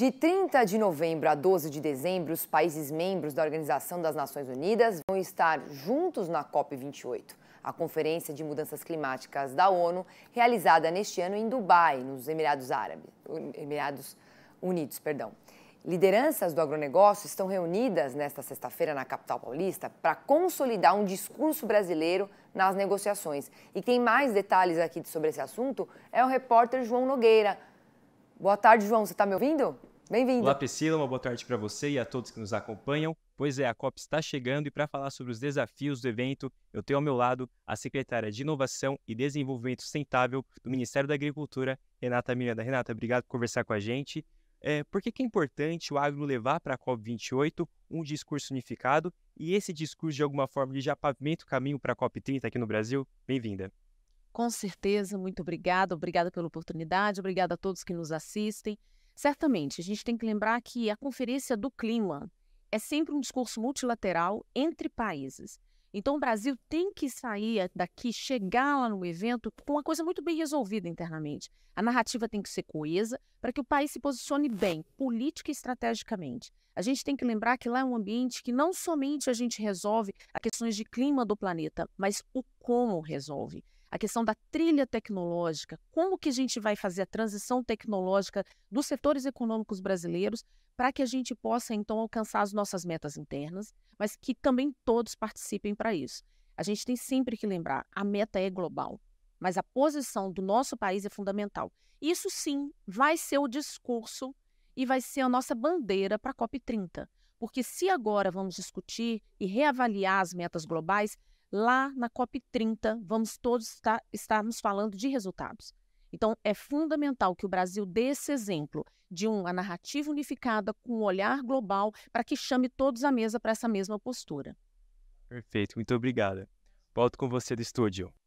De 30 de novembro a 12 de dezembro, os países membros da Organização das Nações Unidas vão estar juntos na COP28, a Conferência de Mudanças Climáticas da ONU, realizada neste ano em Dubai, nos Emirados Árabes, Emirados Unidos, perdão. Lideranças do agronegócio estão reunidas nesta sexta-feira na capital paulista para consolidar um discurso brasileiro nas negociações. E quem mais detalhes aqui sobre esse assunto é o repórter João Nogueira. Boa tarde, João. Você está me ouvindo? Bem-vindo. Olá, Priscila, uma boa tarde para você e a todos que nos acompanham. Pois é, a COP está chegando e para falar sobre os desafios do evento, eu tenho ao meu lado a secretária de Inovação e Desenvolvimento Sustentável do Ministério da Agricultura, Renata Miranda. Renata, obrigado por conversar com a gente. É, por que, que é importante o agro levar para a COP28 um discurso unificado e esse discurso, de alguma forma, já pavimenta o caminho para a COP30 aqui no Brasil? Bem-vinda. Com certeza, muito obrigada. Obrigada pela oportunidade, obrigada a todos que nos assistem. Certamente, a gente tem que lembrar que a Conferência do Clima é sempre um discurso multilateral entre países. Então, o Brasil tem que sair daqui, chegar lá no evento com uma coisa muito bem resolvida internamente. A narrativa tem que ser coesa para que o país se posicione bem, política e estrategicamente. A gente tem que lembrar que lá é um ambiente que não somente a gente resolve as questões de clima do planeta, mas o como resolve a questão da trilha tecnológica, como que a gente vai fazer a transição tecnológica dos setores econômicos brasileiros para que a gente possa então alcançar as nossas metas internas, mas que também todos participem para isso. A gente tem sempre que lembrar, a meta é global, mas a posição do nosso país é fundamental. Isso sim vai ser o discurso e vai ser a nossa bandeira para a COP30. Porque se agora vamos discutir e reavaliar as metas globais, lá na COP30 vamos todos estar, estarmos falando de resultados. Então, é fundamental que o Brasil dê esse exemplo de uma narrativa unificada com um olhar global para que chame todos à mesa para essa mesma postura. Perfeito, muito obrigada. Volto com você do estúdio.